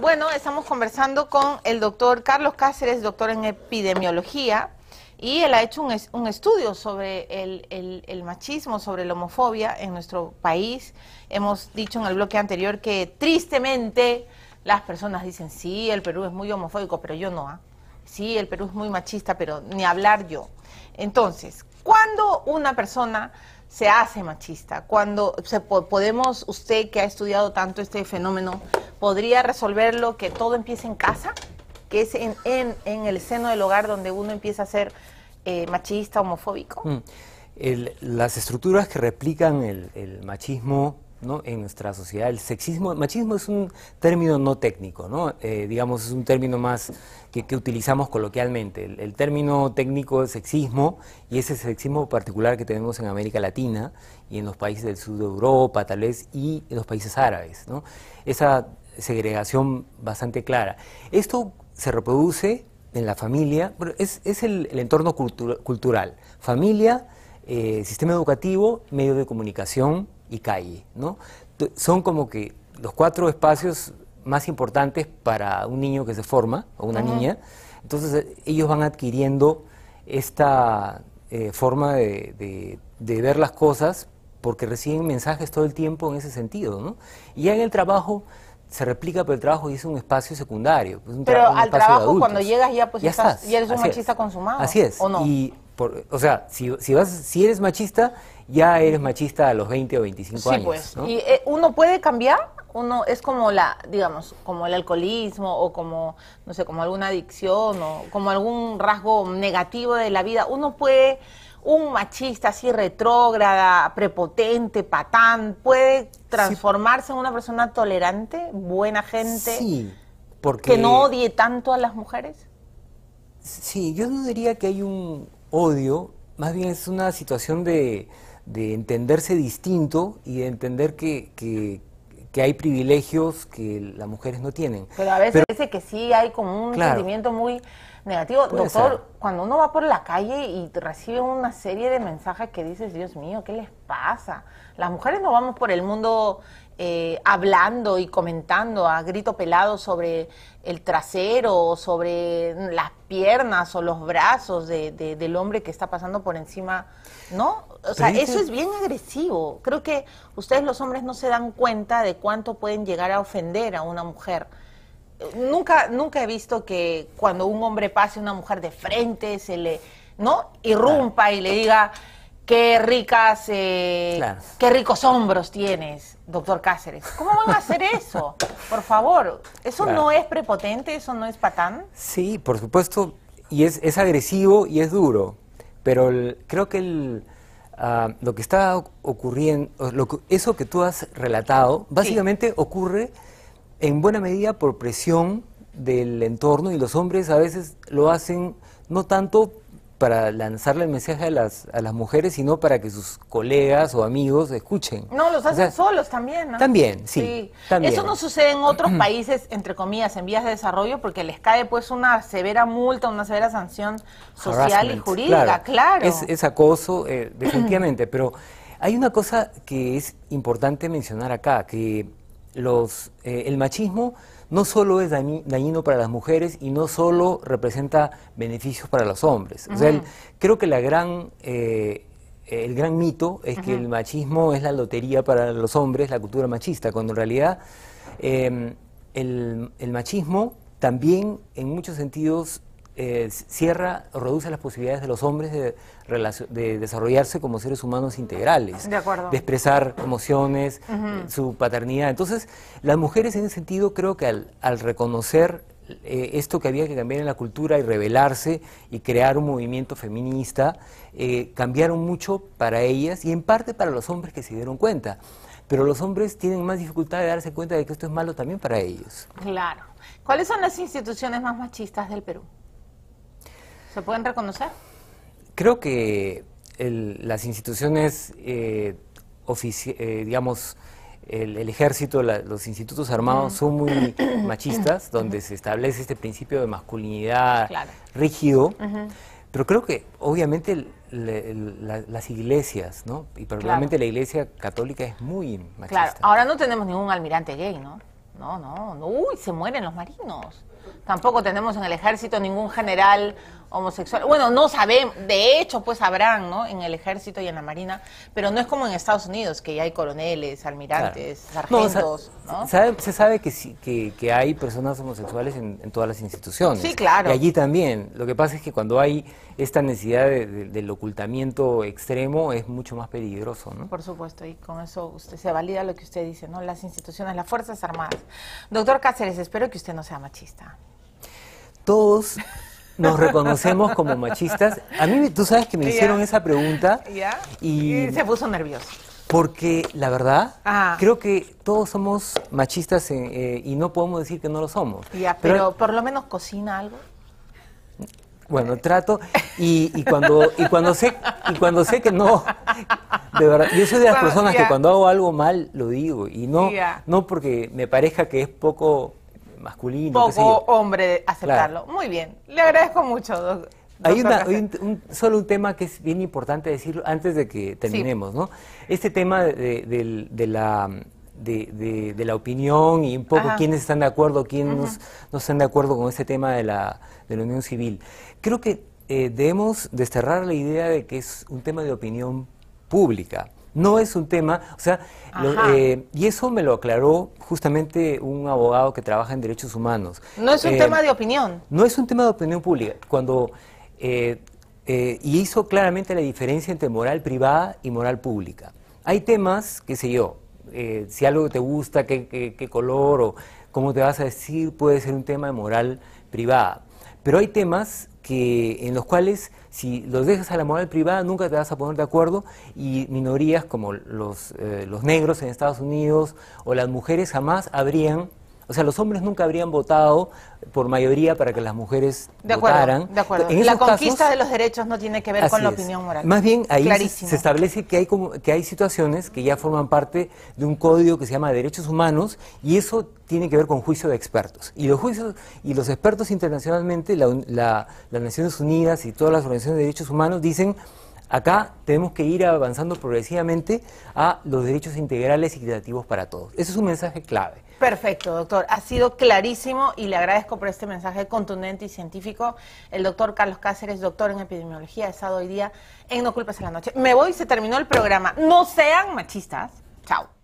Bueno, estamos conversando con el doctor Carlos Cáceres, doctor en epidemiología, y él ha hecho un, estudio sobre el, machismo, sobre la homofobia en nuestro país. Hemos dicho en el bloque anterior que tristemente las personas dicen, sí, el Perú es muy homofóbico, pero yo no. ¿ah? Sí, el Perú es muy machista, pero ni hablar yo. Entonces, ¿cuándo una persona se hace machista, ¿Cuándo se, podemos, usted que ha estudiado tanto este fenómeno, podría resolverlo que todo empiece en casa, que es en, el seno del hogar donde uno empieza a ser eh, machista, homofóbico? Mm. las estructuras que replican el, machismo en nuestra sociedad, el sexismo, el machismo es un término no técnico, ¿no? Eh, digamos, es un término más que, utilizamos coloquialmente. El, término técnico es sexismo y ese sexismo particular que tenemos en América Latina y en los países del sur de Europa, tal vez, y en los países árabes. ¿no? Esa segregación bastante clara. Esto se reproduce en la familia, es, es el, entorno cultural, familia, eh, sistema educativo, medio de comunicación y calle. ¿no? Son como que los cuatro espacios más importantes para un niño que se forma o una niña. Entonces ellos van adquiriendo esta eh, forma de, de, ver las cosas porque reciben mensajes todo el tiempo en ese sentido. Y en el trabajo se replica por el trabajo y es un espacio secundario. un Pero al trabajo, cuando llegas ya, pues ya, eres un machista consumado. Así es. ¿O no? Y o sea, si, si, vas, si eres machista, ya eres machista a los 20 o 25 sí, años. Pues. ¿Y eh, uno puede cambiar? Uno es como la, digamos, como el alcoholismo o como, no sé, como alguna adicción o como algún rasgo negativo de la vida. Uno puede un machista así retrógrada, prepotente, patán, puede transformarse en una persona tolerante, buena gente, sí, porque... que no odie tanto a las mujeres? Sí, yo no diría que hay un odio, más bien es una situación de, entenderse distinto y de entender que, hay privilegios que las mujeres no tienen. Pero a veces parece que sí hay como un sentimiento muy negativo. Doctor, cuando uno va por la calle y recibe una serie de mensajes que dices, Dios mío, ¿qué les pasa? Las mujeres no vamos por el mundo eh, hablando y comentando a grito pelado sobre el trasero, o sobre las piernas o los brazos del hombre que está pasando por encima, ¿no? O sea, eso es bien agresivo. Creo que ustedes los hombres no se dan cuenta de cuánto pueden llegar a ofender a una mujer nunca, nunca he visto que cuando un hombre pase una mujer de frente, se le, ¿no? Irrumpa y le diga, qué ricas, eh, qué ricos hombros tienes, doctor Cáceres. ¿Cómo van a hacer eso? Por favor, ¿eso no es prepotente? ¿Eso no es patán? Sí, por supuesto, y es, es agresivo y es duro, pero creo que el... Ah, lo que está ocurriendo, lo que, eso que tú has relatado, básicamente ocurre en buena medida por presión del entorno y los hombres a veces lo hacen no tanto para lanzarle el mensaje a las, a las mujeres, sino para que sus colegas o amigos escuchen. No, los hacen solos también, ¿no? También, sí, Eso no sucede en otros países, entre comillas, en vías de desarrollo, porque les cae pues una severa multa, una severa sanción social y jurídica, claro. Es, acoso, eh, definitivamente, pero hay una cosa que es importante mencionar acá, que los, eh, el machismo no solo es dañino para las mujeres y no solo representa beneficios para los hombres. creo que la gran, eh, el gran mito es que el machismo es la lotería para los hombres, la cultura machista, cuando en realidad em, el, el, machismo también en muchos sentidos eh, cierra o reduce las posibilidades de los hombres de, desarrollarse como seres humanos integrales, de, expresar emociones, su paternidad. Entonces, las mujeres en ese sentido creo que al, reconocer eh, esto que había que cambiar en la cultura y rebelarse y crear un movimiento feminista, eh, cambiaron mucho para ellas y en parte para los hombres que se dieron cuenta. Pero los hombres tienen más dificultad de darse cuenta de que esto es malo también para ellos. Claro. ¿Cuáles son las instituciones más machistas del Perú? ¿Se pueden reconocer? Creo que las instituciones, eh, eh, digamos, el, ejército, los institutos armados mm. son muy machistas, donde se establece este principio de masculinidad rígido. Pero creo que obviamente las iglesias, Y probablemente la iglesia católica es muy machista. Claro, ahora no tenemos ningún almirante gay, ¿no? No, no, no. Uy, se mueren los marinos. Tampoco tenemos en el ejército ningún general homosexual. Bueno, no sabemos, de hecho, pues habrán, ¿no? En el ejército y en la marina, pero no es como en Estados Unidos, que ya hay coroneles, almirantes, sargentos, ¿no? se sabe que, sí, que, hay personas homosexuales en, todas las instituciones. Sí, claro. Y allí también. Lo que pasa es que cuando hay esta necesidad del ocultamiento extremo, es mucho más peligroso, ¿no? Por supuesto, y con eso usted se valida lo que usted dice, ¿no? Las instituciones, las Fuerzas Armadas. Doctor Cáceres, espero que usted no sea machista. Todos nos reconocemos como machistas. A mí, tú sabes que me hicieron esa pregunta y, se puso nervioso. Porque la verdad, creo que todos somos machistas eh, eh, y no podemos decir que no lo somos. Ya, pero, por lo menos cocina algo. Bueno, trato y, cuando y cuando sé y cuando sé que no de verdad, yo soy de las personas que cuando hago algo mal lo digo y no no porque me parezca que es poco masculino. Poco hombre aceptarlo. Muy bien, le agradezco mucho. Hay, un, solo un tema que es bien importante decirlo antes de que terminemos, ¿no? Este tema de, la de, la opinión y un poco quiénes están de acuerdo, quiénes no, están de acuerdo con este tema de la, de la unión civil. Creo que eh, debemos desterrar la idea de que es un tema de opinión pública. No es un tema, o sea, eh, y eso me lo aclaró justamente un abogado que trabaja en derechos humanos. No es un eh, tema de opinión. No es un tema de opinión pública. Cuando eh, y hizo claramente la diferencia entre moral privada y moral pública. Hay temas, qué sé yo, si algo te gusta, qué color o como te vas a decir, puede ser un tema de moral privada. Pero hay temas que, en los cuales si los dejas a la moral privada nunca te vas a poner de acuerdo y minorías como los, eh, los negros en Estados Unidos o las mujeres jamás habrían o sea, los hombres nunca habrían votado por mayoría para que las mujeres votaran. De acuerdo. En la conquista de los derechos no tiene que ver con la opinión moral. Más bien, ahí se, establece que hay, que hay situaciones que ya forman parte de un código que se llama Derechos Humanos y eso tiene que ver con juicio de expertos. Y los juicios y los expertos internacionalmente, las Naciones Unidas y todas las organizaciones de derechos humanos dicen Acá tenemos que ir avanzando progresivamente a los derechos integrales y creativos para todos. Ese es un mensaje clave. Perfecto, doctor. Ha sido clarísimo y le agradezco por este mensaje contundente y científico. El doctor Carlos Cáceres, doctor en epidemiología, ha estado hoy día en No Culpas a la Noche. Me voy, se terminó el programa. No sean machistas. Chao.